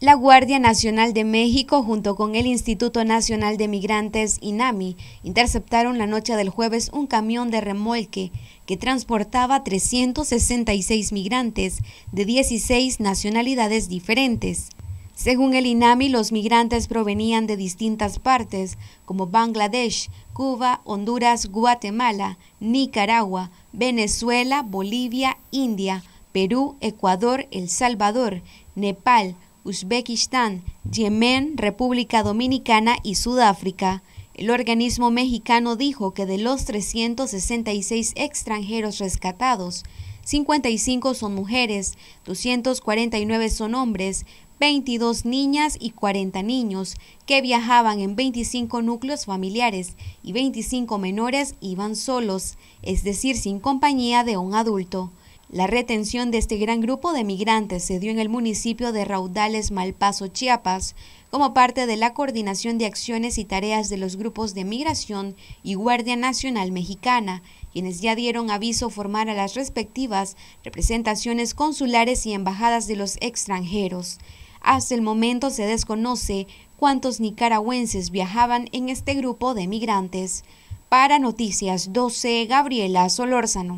La Guardia Nacional de México, junto con el Instituto Nacional de Migrantes, INAMI, interceptaron la noche del jueves un camión de remolque que transportaba 366 migrantes de 16 nacionalidades diferentes. Según el INAMI, los migrantes provenían de distintas partes, como Bangladesh, Cuba, Honduras, Guatemala, Nicaragua, Venezuela, Bolivia, India, Perú, Ecuador, El Salvador, Nepal, Uzbekistán, Yemen, República Dominicana y Sudáfrica. El organismo mexicano dijo que de los 366 extranjeros rescatados, 55 son mujeres, 249 son hombres, 22 niñas y 40 niños que viajaban en 25 núcleos familiares y 25 menores iban solos, es decir, sin compañía de un adulto. La retención de este gran grupo de migrantes se dio en el municipio de Raudales Malpaso, Chiapas, como parte de la coordinación de acciones y tareas de los grupos de migración y Guardia Nacional Mexicana, quienes ya dieron aviso formar a las respectivas representaciones consulares y embajadas de los extranjeros. Hasta el momento se desconoce cuántos nicaragüenses viajaban en este grupo de migrantes. Para Noticias 12, Gabriela Solórzano.